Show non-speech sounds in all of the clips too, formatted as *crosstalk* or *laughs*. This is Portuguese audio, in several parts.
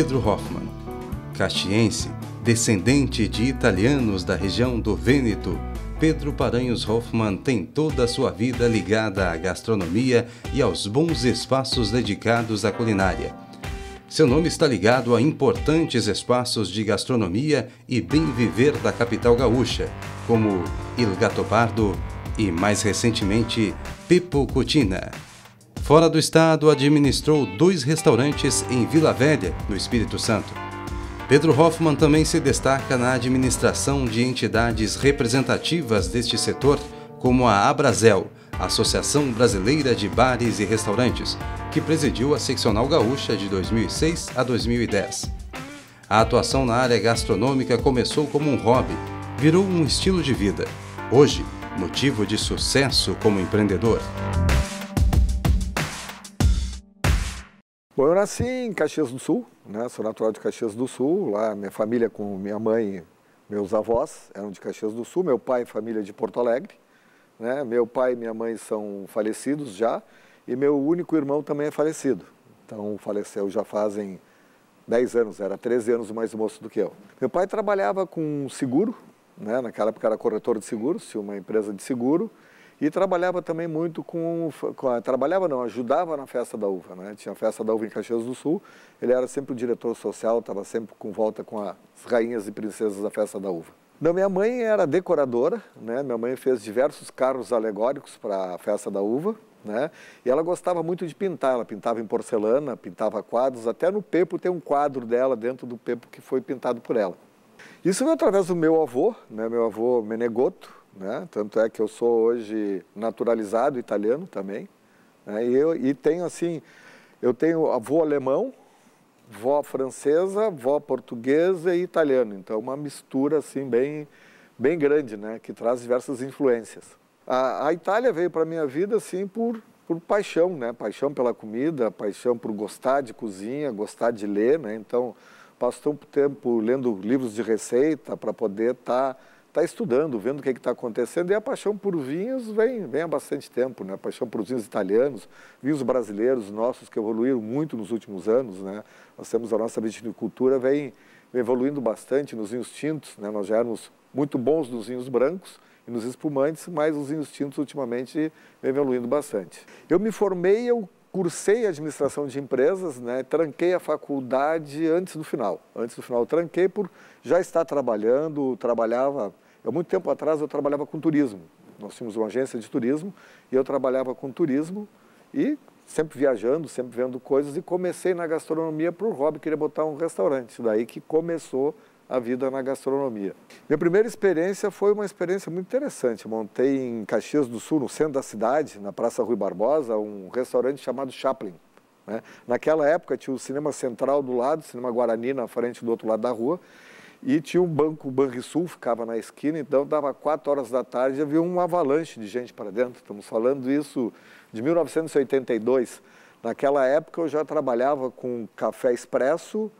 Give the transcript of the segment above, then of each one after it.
Pedro Hoffman, Castiense, descendente de italianos da região do Vêneto, Pedro Paranhos Hoffman tem toda a sua vida ligada à gastronomia e aos bons espaços dedicados à culinária. Seu nome está ligado a importantes espaços de gastronomia e bem viver da capital gaúcha, como Il Gato Pardo e, mais recentemente, Pipo Cutina. Fora do estado, administrou dois restaurantes em Vila Velha, no Espírito Santo. Pedro Hoffman também se destaca na administração de entidades representativas deste setor, como a Abrazel, Associação Brasileira de Bares e Restaurantes, que presidiu a Seccional Gaúcha de 2006 a 2010. A atuação na área gastronômica começou como um hobby, virou um estilo de vida. Hoje, motivo de sucesso como empreendedor. Bom, eu nasci em Caxias do Sul, né? sou natural de Caxias do Sul, lá minha família com minha mãe, meus avós eram de Caxias do Sul, meu pai família de Porto Alegre, né? meu pai e minha mãe são falecidos já e meu único irmão também é falecido, então faleceu já fazem 10 anos, era 13 anos mais moço do que eu. Meu pai trabalhava com seguro, né? naquela época era corretor de seguros, tinha uma empresa de seguro, e trabalhava também muito com, com trabalhava não, ajudava na festa da uva, né? Tinha a festa da uva em Caxias do Sul. Ele era sempre o diretor social, estava sempre com volta com as rainhas e princesas da festa da uva. Não, minha mãe era decoradora, né? Minha mãe fez diversos carros alegóricos para a festa da uva, né? E ela gostava muito de pintar, ela pintava em porcelana, pintava quadros, até no Pepo tem um quadro dela dentro do Pepo que foi pintado por ela. Isso veio através do meu avô, né? meu avô Menegoto, né? Tanto é que eu sou hoje naturalizado italiano também. Né? E, eu, e tenho assim, eu tenho avô alemão, vó francesa, vó portuguesa e italiano. Então é uma mistura assim bem, bem grande, né? Que traz diversas influências. A, a Itália veio para minha vida assim por por paixão, né? Paixão pela comida, paixão por gostar de cozinha, gostar de ler, né? Então passo tanto tempo lendo livros de receita para poder estar tá está estudando, vendo o que é está acontecendo, e a paixão por vinhos vem, vem há bastante tempo, né? a paixão por vinhos italianos, vinhos brasileiros nossos que evoluíram muito nos últimos anos, né? nós temos a nossa viticultura vem, vem evoluindo bastante nos vinhos tintos, né? nós já éramos muito bons nos vinhos brancos e nos espumantes, mas os vinhos tintos ultimamente vem evoluindo bastante. Eu me formei, eu cursei administração de empresas, né? tranquei a faculdade antes do final. Antes do final tranquei por já estar trabalhando, trabalhava, há muito tempo atrás eu trabalhava com turismo. Nós tínhamos uma agência de turismo e eu trabalhava com turismo e sempre viajando, sempre vendo coisas e comecei na gastronomia por hobby, queria botar um restaurante. Daí que começou a vida na gastronomia. Minha primeira experiência foi uma experiência muito interessante. Montei em Caxias do Sul, no centro da cidade, na Praça Rui Barbosa, um restaurante chamado Chaplin. Né? Naquela época tinha o Cinema Central do lado, o Cinema Guarani na frente do outro lado da rua, e tinha um banco, o Banrisul ficava na esquina, então dava 4 horas da tarde e havia um avalanche de gente para dentro. Estamos falando isso de 1982. Naquela época eu já trabalhava com café expresso,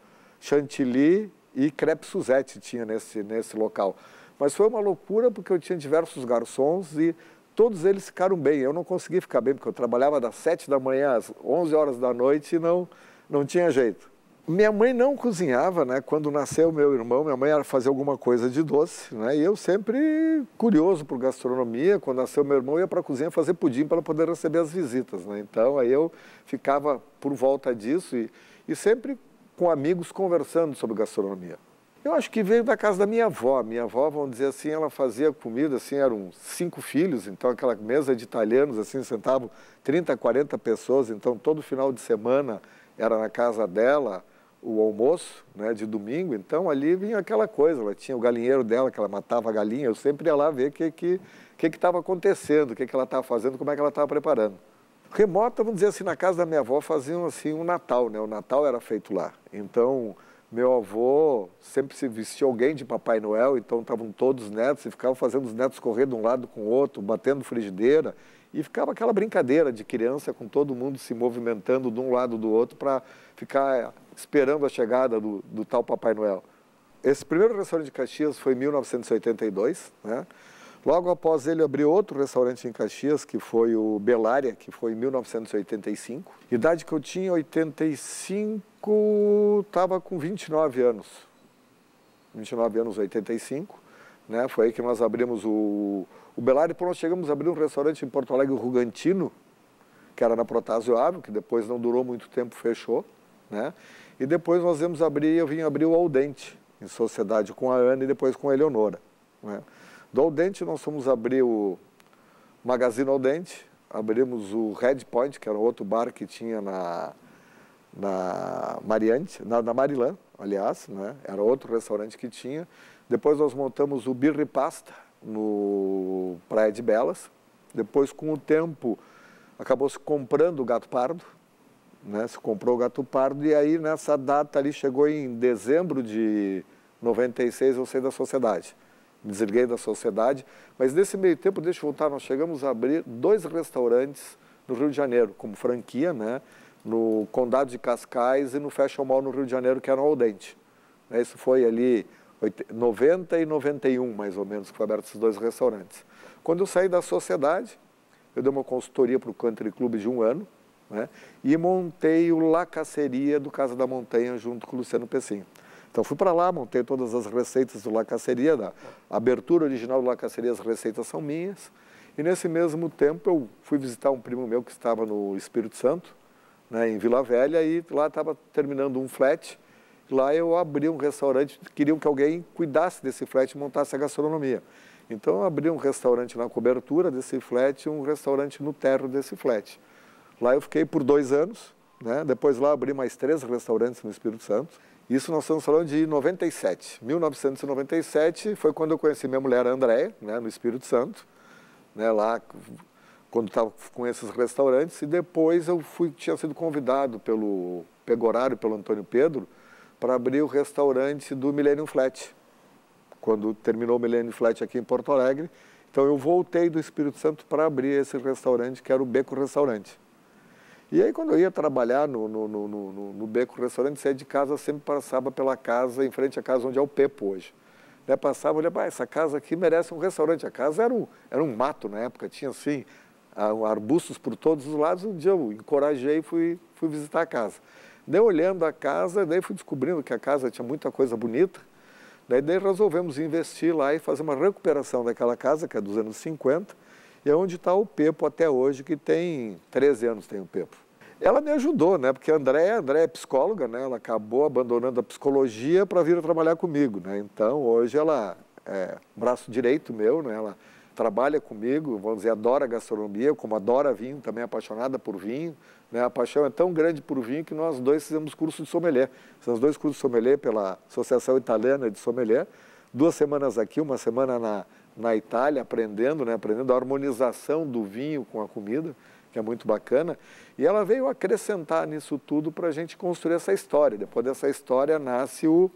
chantilly e Crepe Suzette tinha nesse, nesse local. Mas foi uma loucura porque eu tinha diversos garçons e todos eles ficaram bem. Eu não consegui ficar bem porque eu trabalhava das 7 da manhã às 11 horas da noite e não, não tinha jeito. Minha mãe não cozinhava, né? Quando nasceu meu irmão, minha mãe era fazer alguma coisa de doce, né? E eu sempre curioso por gastronomia, quando nasceu meu irmão, eu ia para a cozinha fazer pudim para poder receber as visitas, né? Então, aí eu ficava por volta disso e, e sempre com amigos conversando sobre gastronomia. Eu acho que veio da casa da minha avó. Minha avó, vamos dizer assim, ela fazia comida, assim, eram cinco filhos, então aquela mesa de italianos, assim, sentavam 30, 40 pessoas, então todo final de semana era na casa dela o almoço, né, de domingo, então ali vinha aquela coisa, ela tinha o galinheiro dela, que ela matava a galinha, eu sempre ia lá ver o que que estava acontecendo, o que, que ela estava fazendo, como é que ela estava preparando remota, vamos dizer assim, na casa da minha avó faziam assim um Natal, né? O Natal era feito lá. Então, meu avô sempre se vestia alguém de Papai Noel, então estavam todos os netos e ficavam fazendo os netos correr de um lado com o outro, batendo frigideira. E ficava aquela brincadeira de criança com todo mundo se movimentando de um lado do outro para ficar eh, esperando a chegada do, do tal Papai Noel. Esse primeiro restaurante de Caxias foi em 1982, né? Logo após ele abriu outro restaurante em Caxias, que foi o Belária, que foi em 1985. Idade que eu tinha, 85, estava com 29 anos. 29 anos, 85. Né? Foi aí que nós abrimos o, o Belário, por nós chegamos a abrir um restaurante em Porto Alegre, o Rugantino, que era na Protásio Ávila, que depois não durou muito tempo, fechou. Né? E depois nós vimos abrir, eu vim abrir o Aldente, em sociedade com a Ana e depois com a Eleonora. Né? Do Aldente, Dente, nós fomos abrir o Magazine Aldente, Dente, abrimos o Red Point, que era outro bar que tinha na, na Mariante, na, na Marilã, aliás, né? era outro restaurante que tinha. Depois nós montamos o Birri Pasta, no Praia de Belas. Depois, com o tempo, acabou se comprando o Gato Pardo, né? se comprou o Gato Pardo, e aí nessa data ali, chegou em dezembro de 96, eu saí da sociedade desliguei da sociedade, mas nesse meio tempo, deixa eu voltar, nós chegamos a abrir dois restaurantes no Rio de Janeiro, como franquia, né? no Condado de Cascais e no Fashion Mall no Rio de Janeiro, que era o dente. Né, isso foi ali 90 e 91, mais ou menos, que foi aberto esses dois restaurantes. Quando eu saí da sociedade, eu dei uma consultoria para o Country Club de um ano né? e montei o La Caceria do Casa da Montanha junto com o Luciano Pessinho. Então fui para lá, montei todas as receitas do La Caceria, da abertura original do La Caceria, as receitas são minhas. E nesse mesmo tempo eu fui visitar um primo meu que estava no Espírito Santo, né, em Vila Velha, e lá estava terminando um flat. Lá eu abri um restaurante, queriam que alguém cuidasse desse flat e montasse a gastronomia. Então eu abri um restaurante na cobertura desse flat e um restaurante no térreo desse flat. Lá eu fiquei por dois anos, né? depois lá abri mais três restaurantes no Espírito Santo. Isso nós estamos falando de 97. 1997 foi quando eu conheci minha mulher Andréia, né, no Espírito Santo, né, lá quando estava com esses restaurantes. E depois eu fui, tinha sido convidado pelo Pegorário, pelo Antônio Pedro, para abrir o restaurante do Millennium Flat. Quando terminou o Millennium Flat aqui em Porto Alegre, então eu voltei do Espírito Santo para abrir esse restaurante, que era o Beco Restaurante. E aí, quando eu ia trabalhar no, no, no, no, no Beco Restaurante, saía de casa, sempre passava pela casa, em frente à casa onde é o Pepo hoje. Né, passava, olhava, ah, essa casa aqui merece um restaurante. A casa era um, era um mato na época, tinha assim, arbustos por todos os lados. Um dia eu encorajei e fui, fui visitar a casa. Daí, olhando a casa, daí fui descobrindo que a casa tinha muita coisa bonita. Daí, daí resolvemos investir lá e fazer uma recuperação daquela casa, que é dos anos 50, e é onde está o Pepo até hoje, que tem 13 anos tem o Pepo. Ela me ajudou, né? Porque a Andréia, a é psicóloga, né? Ela acabou abandonando a psicologia para vir trabalhar comigo, né? Então, hoje ela é braço direito meu, né? Ela trabalha comigo, vamos dizer, adora gastronomia, como adora vinho, também é apaixonada por vinho. Né? A paixão é tão grande por vinho que nós dois fizemos curso de sommelier. Fizemos dois cursos de sommelier pela Associação Italiana de Sommelier, duas semanas aqui, uma semana na, na Itália aprendendo, né, aprendendo a harmonização do vinho com a comida, que é muito bacana. E ela veio acrescentar nisso tudo para a gente construir essa história. Depois dessa história nasce o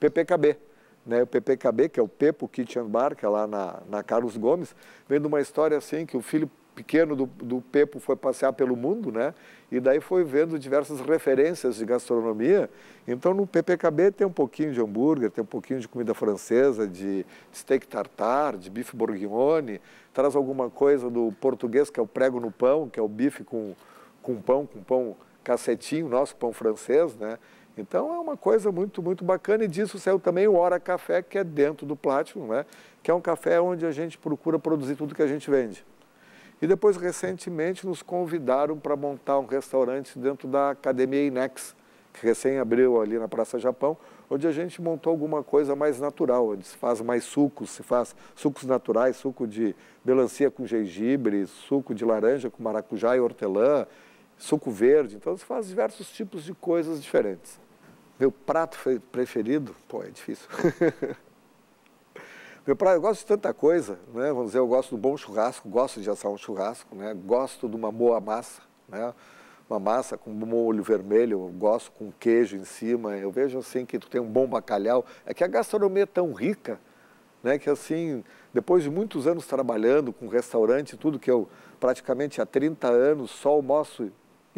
PPKB. Né, o PPKB, que é o Pepo Kitchen Bar, que é lá na, na Carlos Gomes, vem de uma história assim que o filho pequeno do, do Pepo foi passear pelo mundo, né? E daí foi vendo diversas referências de gastronomia. Então no PPKB tem um pouquinho de hambúrguer, tem um pouquinho de comida francesa, de steak tartar, de bife bourguignon, traz alguma coisa do português que é o prego no pão, que é o bife com com pão, com pão cacetinho, nosso pão francês, né? Então é uma coisa muito, muito bacana e disso saiu também o Hora Café, que é dentro do Platinum, né? que é um café onde a gente procura produzir tudo que a gente vende. E depois, recentemente, nos convidaram para montar um restaurante dentro da Academia Inex, que recém abriu ali na Praça Japão, onde a gente montou alguma coisa mais natural, onde se faz mais sucos, se faz sucos naturais, suco de melancia com gengibre, suco de laranja com maracujá e hortelã, suco verde, então se faz diversos tipos de coisas diferentes. Meu prato preferido? Pô, é difícil. *laughs* Meu pai, eu gosto de tanta coisa, né? Vamos dizer, eu gosto do bom churrasco, gosto de assar um churrasco, né? Gosto de uma boa massa, né? Uma massa com um molho vermelho, gosto com queijo em cima. Eu vejo assim que tu tem um bom bacalhau. É que a gastronomia é tão rica, né? Que assim, depois de muitos anos trabalhando com restaurante, tudo que eu praticamente há 30 anos só almoço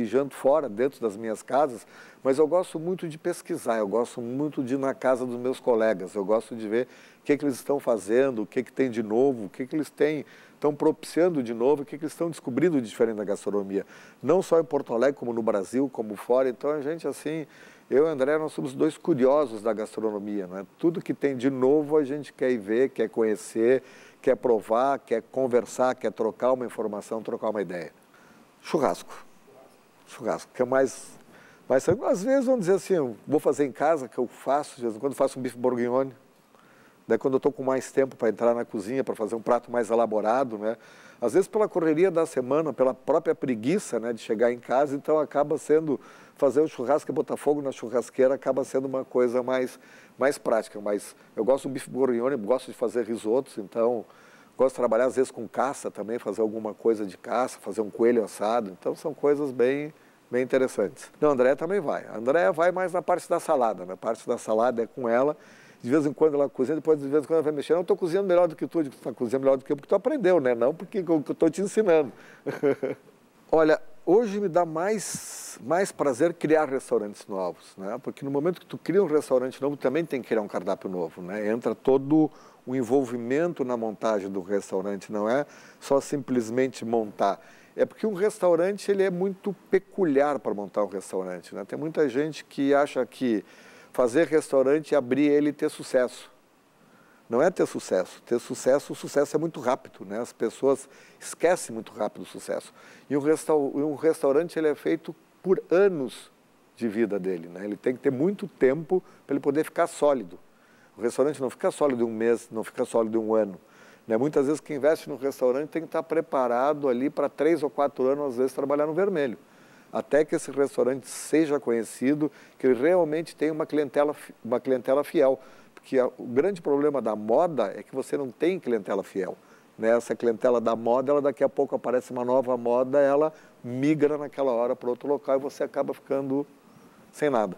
e janto fora, dentro das minhas casas, mas eu gosto muito de pesquisar, eu gosto muito de ir na casa dos meus colegas, eu gosto de ver o que, é que eles estão fazendo, o que, é que tem de novo, o que, é que eles têm, estão propiciando de novo, o que, que eles estão descobrindo de diferente da gastronomia. Não só em Porto Alegre, como no Brasil, como fora. Então a gente, assim, eu e o André, nós somos dois curiosos da gastronomia. é Tudo que tem de novo a gente quer ir ver, quer conhecer, quer provar, quer conversar, quer trocar uma informação, trocar uma ideia. Churrasco churrasco, que é mais. mais às vezes, vamos dizer assim, vou fazer em casa, que eu faço, de vez quando faço um bife borguignone. Daí, quando eu estou com mais tempo para entrar na cozinha, para fazer um prato mais elaborado, né? Às vezes, pela correria da semana, pela própria preguiça né, de chegar em casa, então acaba sendo. Fazer o churrasco e botar fogo na churrasqueira acaba sendo uma coisa mais, mais prática. Mas eu gosto do bife borguignone, gosto de fazer risotos, então Gosto de trabalhar, às vezes, com caça também, fazer alguma coisa de caça, fazer um coelho assado. Então, são coisas bem, bem interessantes. Não, a Andréia também vai. A Andréia vai mais na parte da salada. Na né? parte da salada é com ela. De vez em quando ela cozinha, depois de vez em quando ela vai mexer. Não, eu estou cozinhando melhor do que tu. Está cozinhando melhor do que eu porque tu aprendeu, né? Não porque eu estou te ensinando. *laughs* Olha, hoje me dá mais, mais prazer criar restaurantes novos, né? Porque no momento que tu cria um restaurante novo, também tem que criar um cardápio novo, né? Entra todo o envolvimento na montagem do restaurante, não é só simplesmente montar. É porque um restaurante ele é muito peculiar para montar um restaurante. Né? Tem muita gente que acha que fazer restaurante, abrir ele e ter sucesso. Não é ter sucesso. Ter sucesso, o sucesso é muito rápido, né? As pessoas esquecem muito rápido o sucesso. E um, resta um restaurante ele é feito por anos de vida dele, né? Ele tem que ter muito tempo para ele poder ficar sólido. O restaurante não fica sólido um mês, não fica sólido um ano. Né? Muitas vezes quem investe no restaurante tem que estar preparado ali para três ou quatro anos, às vezes, trabalhar no vermelho. Até que esse restaurante seja conhecido, que ele realmente tenha uma clientela, uma clientela fiel. Porque a, o grande problema da moda é que você não tem clientela fiel. Né? Essa clientela da moda, ela daqui a pouco aparece uma nova moda, ela migra naquela hora para outro local e você acaba ficando sem nada.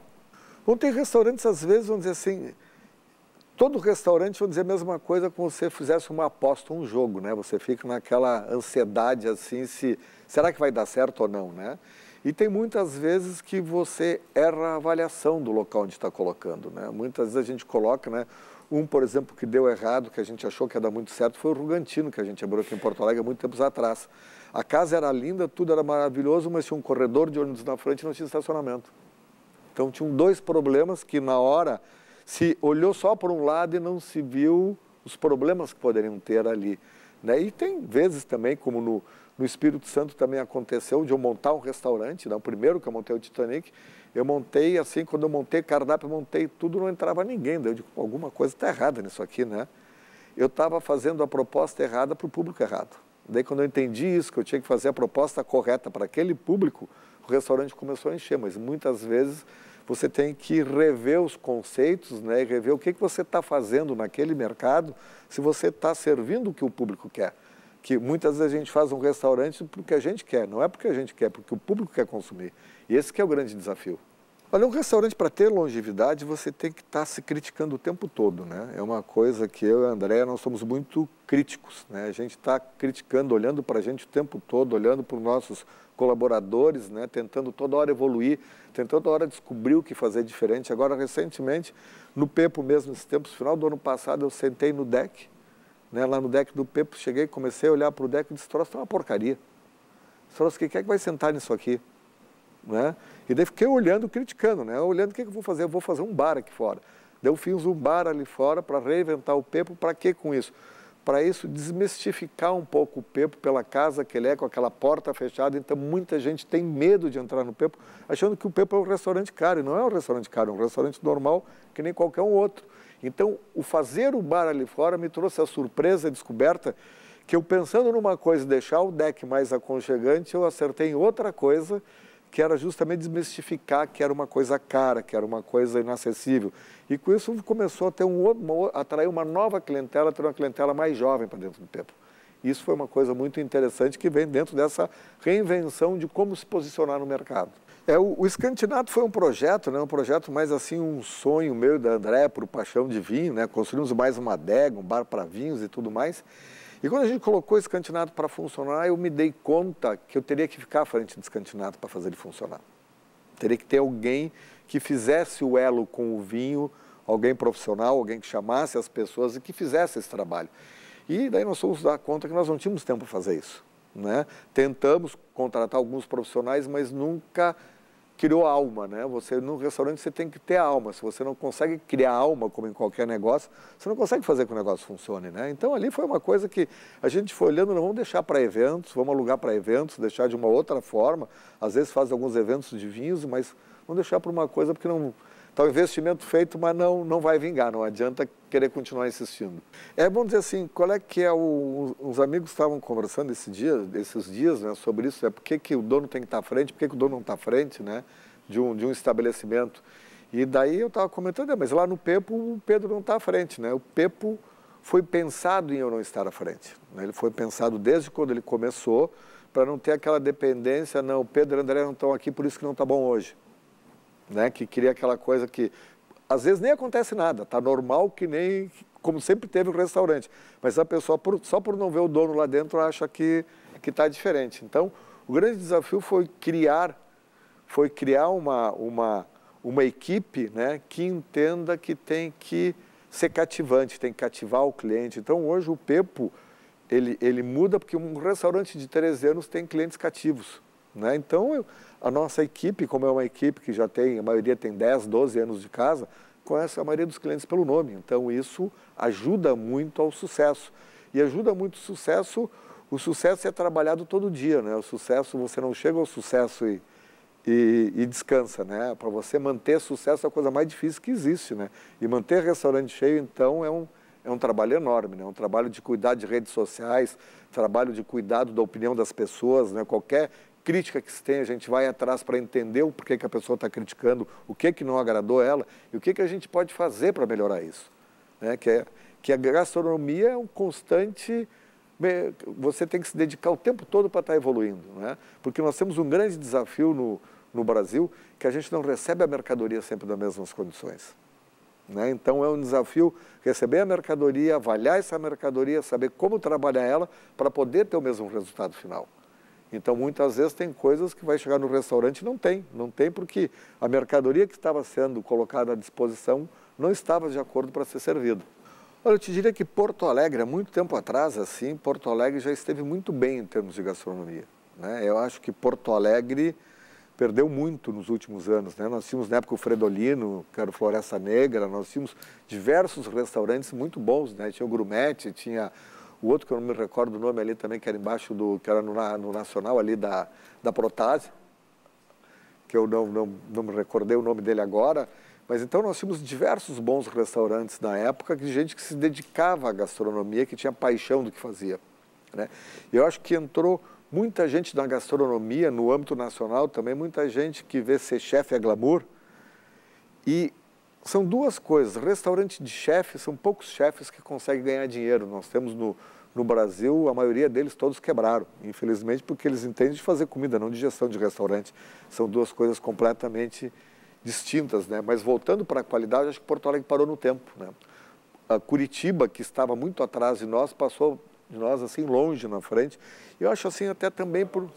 Então tem restaurantes, às vezes, vamos dizer assim, Todo restaurante, vou dizer a mesma coisa, como se você fizesse uma aposta, um jogo, né? Você fica naquela ansiedade assim, se será que vai dar certo ou não, né? E tem muitas vezes que você erra a avaliação do local onde está colocando, né? Muitas vezes a gente coloca, né? Um, por exemplo, que deu errado, que a gente achou que ia dar muito certo, foi o Rugantino, que a gente abriu aqui em Porto Alegre há muitos tempos atrás. A casa era linda, tudo era maravilhoso, mas tinha um corredor de ônibus na frente e não tinha estacionamento. Então, tinham dois problemas que, na hora, se olhou só por um lado e não se viu os problemas que poderiam ter ali. Né? E tem vezes também, como no, no Espírito Santo também aconteceu, de eu montar um restaurante, né? o primeiro que eu montei é o Titanic, eu montei assim, quando eu montei cardápio, eu montei tudo, não entrava ninguém. Daí eu digo, alguma coisa está errada nisso aqui, né? Eu estava fazendo a proposta errada para o público errado. Daí quando eu entendi isso, que eu tinha que fazer a proposta correta para aquele público, o restaurante começou a encher, mas muitas vezes você tem que rever os conceitos né, rever o que, que você está fazendo naquele mercado, se você está servindo o que o público quer. Que muitas vezes a gente faz um restaurante porque a gente quer, não é porque a gente quer, porque o público quer consumir. E esse é o grande desafio. Olha, um restaurante, para ter longevidade, você tem que estar tá se criticando o tempo todo, né? É uma coisa que eu e a Andréia, nós somos muito críticos, né? A gente está criticando, olhando para a gente o tempo todo, olhando para os nossos colaboradores, né? Tentando toda hora evoluir, tentando toda hora descobrir o que fazer diferente. Agora, recentemente, no Pepo mesmo, nesse tempo, no final do ano passado, eu sentei no deck, né? Lá no deck do Pepo, cheguei, comecei a olhar para o deck e disse, troço, é uma porcaria. Troço, quem é que vai sentar nisso aqui? né? E daí fiquei olhando, criticando, né? Olhando o que, que eu vou fazer, eu vou fazer um bar aqui fora. Daí eu fiz um bar ali fora para reinventar o Pepo, para quê com isso? Para isso desmistificar um pouco o Pepo pela casa que ele é, com aquela porta fechada, então muita gente tem medo de entrar no Pepo, achando que o Pepo é um restaurante caro, e não é um restaurante caro, é um restaurante normal que nem qualquer um outro. Então, o fazer o bar ali fora me trouxe a surpresa, a descoberta que eu pensando numa coisa, deixar o deck mais aconchegante, eu acertei em outra coisa que era justamente desmistificar que era uma coisa cara, que era uma coisa inacessível. E com isso começou a ter um uma, atrair uma nova clientela, ter uma clientela mais jovem para dentro do tempo. Isso foi uma coisa muito interessante que vem dentro dessa reinvenção de como se posicionar no mercado. É, o, o Escantinato foi um projeto, né, um projeto mais assim, um sonho meu da André, por paixão de vinho, né, construímos mais uma adega, um bar para vinhos e tudo mais. E quando a gente colocou esse cantinado para funcionar, eu me dei conta que eu teria que ficar à frente desse cantinado para fazer ele funcionar. Teria que ter alguém que fizesse o elo com o vinho, alguém profissional, alguém que chamasse as pessoas e que fizesse esse trabalho. E daí nós fomos dar conta que nós não tínhamos tempo para fazer isso. Né? Tentamos contratar alguns profissionais, mas nunca criou alma, né? Você no restaurante você tem que ter alma. Se você não consegue criar alma como em qualquer negócio, você não consegue fazer que o negócio funcione, né? Então ali foi uma coisa que a gente foi olhando, não vamos deixar para eventos, vamos alugar para eventos, deixar de uma outra forma. Às vezes faz alguns eventos de vinhos, mas vamos deixar para uma coisa porque não Está um investimento feito, mas não, não vai vingar, não adianta querer continuar insistindo. É bom dizer assim, qual é que é o... Os amigos estavam conversando esse dia, esses dias né, sobre isso, é por que o dono tem que estar à frente, por que o dono não está à frente né, de, um, de um estabelecimento. E daí eu estava comentando, é, mas lá no Pepo o Pedro não está à frente, né? O Pepo foi pensado em eu não estar à frente. Né? Ele foi pensado desde quando ele começou, para não ter aquela dependência, não, o Pedro e o André não estão aqui, por isso que não está bom hoje né? Que cria aquela coisa que às vezes nem acontece nada, tá normal que nem como sempre teve o restaurante, mas a pessoa por, só por não ver o dono lá dentro acha que que está diferente. Então, o grande desafio foi criar foi criar uma uma uma equipe, né, que entenda que tem que ser cativante, tem que cativar o cliente. Então, hoje o Pepo ele, ele muda porque um restaurante de 13 anos tem clientes cativos, né? Então, eu, a nossa equipe, como é uma equipe que já tem, a maioria tem 10, 12 anos de casa, conhece a maioria dos clientes pelo nome. Então isso ajuda muito ao sucesso. E ajuda muito o sucesso, o sucesso é trabalhado todo dia, né? O sucesso, você não chega ao sucesso e, e, e descansa, né? Para você manter sucesso é a coisa mais difícil que existe, né? E manter restaurante cheio, então, é um, é um trabalho enorme, né? um trabalho de cuidar de redes sociais, trabalho de cuidado da opinião das pessoas, né? qualquer crítica que se tem, a gente vai atrás para entender o porquê que a pessoa está criticando, o que, que não agradou ela e o que, que a gente pode fazer para melhorar isso. Né? Que, é, que a gastronomia é um constante. Você tem que se dedicar o tempo todo para estar tá evoluindo. Né? Porque nós temos um grande desafio no, no Brasil que a gente não recebe a mercadoria sempre nas mesmas condições. Né? Então é um desafio receber a mercadoria, avaliar essa mercadoria, saber como trabalhar ela para poder ter o mesmo resultado final. Então, muitas vezes tem coisas que vai chegar no restaurante e não tem. Não tem porque a mercadoria que estava sendo colocada à disposição não estava de acordo para ser servida. Olha, eu te diria que Porto Alegre, há muito tempo atrás, assim, Porto Alegre já esteve muito bem em termos de gastronomia. Né? Eu acho que Porto Alegre perdeu muito nos últimos anos. Né? Nós tínhamos, na época, o Fredolino, que era o Floresta Negra, nós tínhamos diversos restaurantes muito bons. Né? Tinha o Grumete, tinha o outro que eu não me recordo o nome ali também, que era embaixo do, que era no, no Nacional ali da, da Protase, que eu não, não, não me recordei o nome dele agora, mas então nós tínhamos diversos bons restaurantes na época, de gente que se dedicava à gastronomia, que tinha paixão do que fazia. Né? Eu acho que entrou muita gente na gastronomia, no âmbito nacional também, muita gente que vê ser chefe é glamour, e são duas coisas. Restaurante de chefe, são poucos chefes que conseguem ganhar dinheiro. Nós temos no, no Brasil, a maioria deles todos quebraram, infelizmente, porque eles entendem de fazer comida, não de gestão de restaurante. São duas coisas completamente distintas, né? Mas voltando para a qualidade, acho que Porto Alegre parou no tempo, né? A Curitiba, que estava muito atrás de nós, passou de nós assim longe na frente. Eu acho assim até também por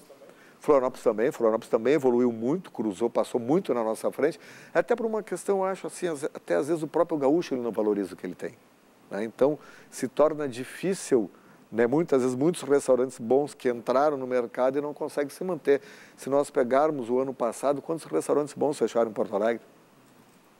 Florianópolis também, Florianópolis também evoluiu muito, cruzou, passou muito na nossa frente, até por uma questão, eu acho assim, até às vezes o próprio gaúcho ele não valoriza o que ele tem. Né? Então, se torna difícil, né? muitas vezes, muitos restaurantes bons que entraram no mercado e não conseguem se manter. Se nós pegarmos o ano passado, quantos restaurantes bons fecharam em Porto Alegre?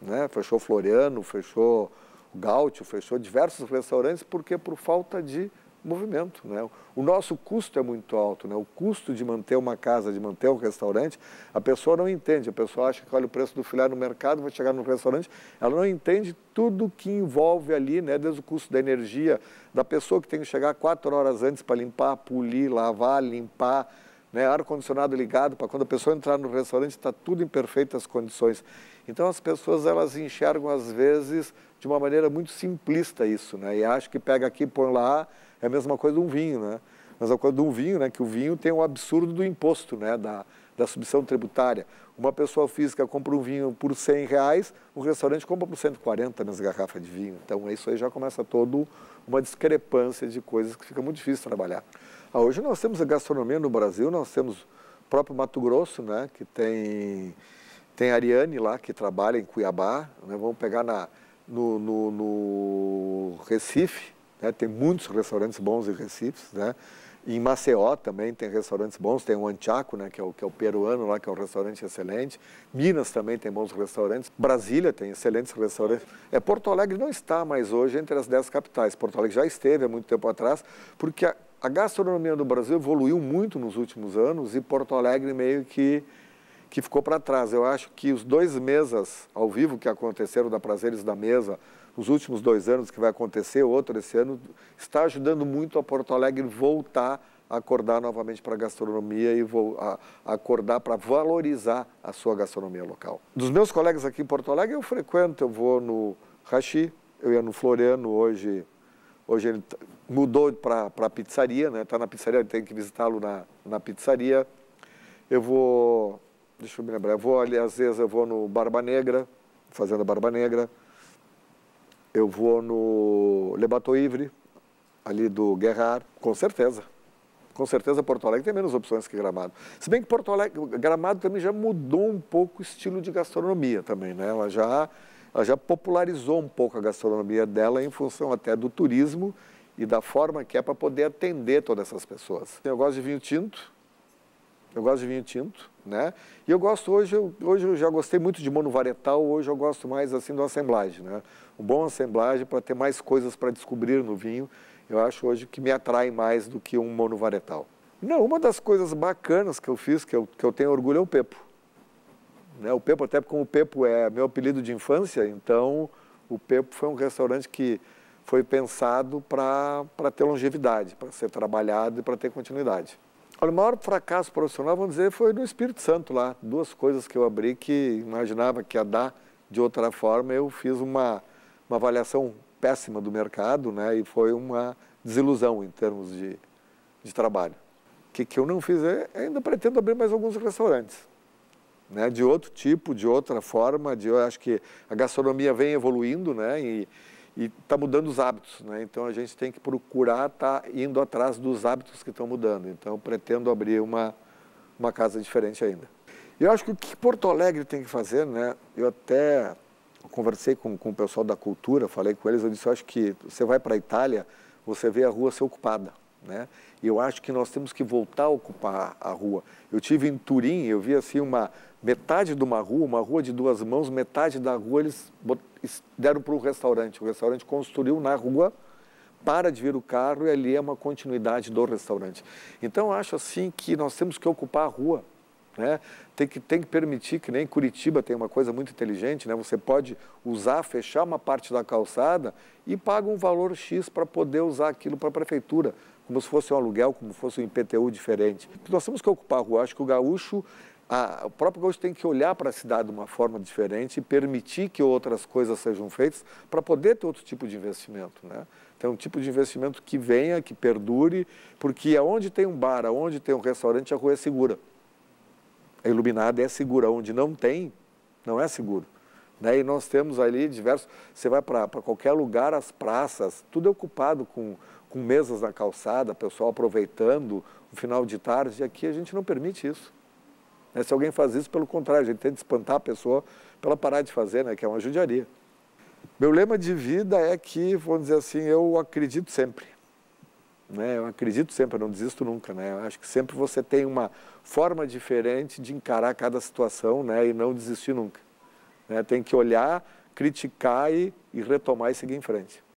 Né? Fechou Floriano, fechou Gaúcho, fechou diversos restaurantes, porque por falta de movimento. Né? O nosso custo é muito alto, né? o custo de manter uma casa, de manter um restaurante, a pessoa não entende, a pessoa acha que olha o preço do filé no mercado, vai chegar no restaurante, ela não entende tudo que envolve ali, né? desde o custo da energia, da pessoa que tem que chegar quatro horas antes para limpar, polir, lavar, limpar, né, ar-condicionado ligado, para quando a pessoa entrar no restaurante está tudo em perfeitas condições. Então as pessoas elas enxergam às vezes de uma maneira muito simplista isso, né? E acham que pega aqui, põe lá, é a mesma coisa de um vinho, né? Mas é a coisa de um vinho, né, que o vinho tem o um absurdo do imposto, né, da, da submissão tributária. Uma pessoa física compra um vinho por 100 reais, o restaurante compra por 140 nas garrafas de vinho. Então isso aí já começa todo uma discrepância de coisas que fica muito difícil trabalhar. Ah, hoje nós temos a gastronomia no Brasil, nós temos o próprio Mato Grosso, né, que tem, tem a Ariane lá, que trabalha em Cuiabá, né, vamos pegar na, no, no, no Recife, né, tem muitos restaurantes bons em Recife, né, em Maceió também tem restaurantes bons, tem o Anchaco, né, que, é o, que é o peruano lá, que é um restaurante excelente. Minas também tem bons restaurantes. Brasília tem excelentes restaurantes. É, Porto Alegre não está mais hoje entre as dez capitais. Porto Alegre já esteve há muito tempo atrás, porque a, a gastronomia do Brasil evoluiu muito nos últimos anos e Porto Alegre meio que que ficou para trás. Eu acho que os dois mesas ao vivo que aconteceram da Prazeres da Mesa nos últimos dois anos, que vai acontecer, outro esse ano, está ajudando muito a Porto Alegre voltar a acordar novamente para a gastronomia e vou a, a acordar para valorizar a sua gastronomia local. Dos meus colegas aqui em Porto Alegre, eu frequento, eu vou no Rachi, eu ia no Floriano hoje, hoje ele mudou para a pizzaria, né? Está na pizzaria, tem que visitá-lo na, na pizzaria. Eu vou, deixa eu me lembrar, eu vou ali às vezes eu vou no Barba Negra, Fazenda Barba Negra. Eu vou no Le Bateau Ivre, ali do Guerrar, com certeza. Com certeza Porto Alegre tem menos opções que Gramado. Se bem que Porto Alegre, Gramado também já mudou um pouco o estilo de gastronomia também, né? Ela já, ela já popularizou um pouco a gastronomia dela em função até do turismo e da forma que é para poder atender todas essas pessoas. Eu gosto de vinho tinto, eu gosto de vinho tinto, né? E eu gosto hoje, eu, hoje eu já gostei muito de monovarietal, hoje eu gosto mais assim do assemblagem, né? um bom assemblagem para ter mais coisas para descobrir no vinho. Eu acho hoje que me atrai mais do que um monovarietal. Não, uma das coisas bacanas que eu fiz, que eu, que eu tenho orgulho, é o Pepo. Né, o Pepo, até porque o Pepo é meu apelido de infância, então o Pepo foi um restaurante que foi pensado para ter longevidade, para ser trabalhado e para ter continuidade. Olha, o maior fracasso profissional, vamos dizer, foi no Espírito Santo lá. Duas coisas que eu abri que imaginava que ia dar de outra forma. Eu fiz uma, uma avaliação péssima do mercado, né? E foi uma desilusão em termos de, de trabalho. O que, que eu não fiz é, é, ainda pretendo abrir mais alguns restaurantes, né? De outro tipo, de outra forma, de eu acho que a gastronomia vem evoluindo, né? E está mudando os hábitos, né? Então a gente tem que procurar estar tá indo atrás dos hábitos que estão mudando. Então pretendo abrir uma uma casa diferente ainda. Eu acho que o que Porto Alegre tem que fazer, né? Eu até conversei com, com o pessoal da cultura, falei com eles, eu disse, eu acho que você vai para a Itália, você vê a rua ser ocupada. Né? E eu acho que nós temos que voltar a ocupar a rua. Eu tive em Turim, eu vi assim uma metade de uma rua, uma rua de duas mãos, metade da rua eles deram para o restaurante. O restaurante construiu na rua, para de vir o carro e ali é uma continuidade do restaurante. Então eu acho assim que nós temos que ocupar a rua. Né? Tem, que, tem que permitir que nem Curitiba tem uma coisa muito inteligente, né? você pode usar, fechar uma parte da calçada e paga um valor X para poder usar aquilo para a prefeitura, como se fosse um aluguel, como se fosse um IPTU diferente. Nós temos que ocupar a rua, acho que o gaúcho a, o próprio gaúcho tem que olhar para a cidade de uma forma diferente e permitir que outras coisas sejam feitas para poder ter outro tipo de investimento. Né? Então, um tipo de investimento que venha, que perdure, porque aonde tem um bar, aonde tem um restaurante, a rua é segura a iluminada é segura. Onde não tem, não é seguro. Né? E nós temos ali diversos. Você vai para qualquer lugar, as praças, tudo é ocupado com, com mesas na calçada, pessoal aproveitando o final de tarde. E aqui a gente não permite isso. Né? Se alguém faz isso, pelo contrário, a gente tenta espantar a pessoa para ela parar de fazer, né? que é uma judiaria. Meu lema de vida é que, vamos dizer assim, eu acredito sempre. Né? Eu acredito sempre, eu não desisto nunca. Né? Eu acho que sempre você tem uma forma diferente de encarar cada situação né? e não desistir nunca. Né? Tem que olhar, criticar e, e retomar e seguir em frente.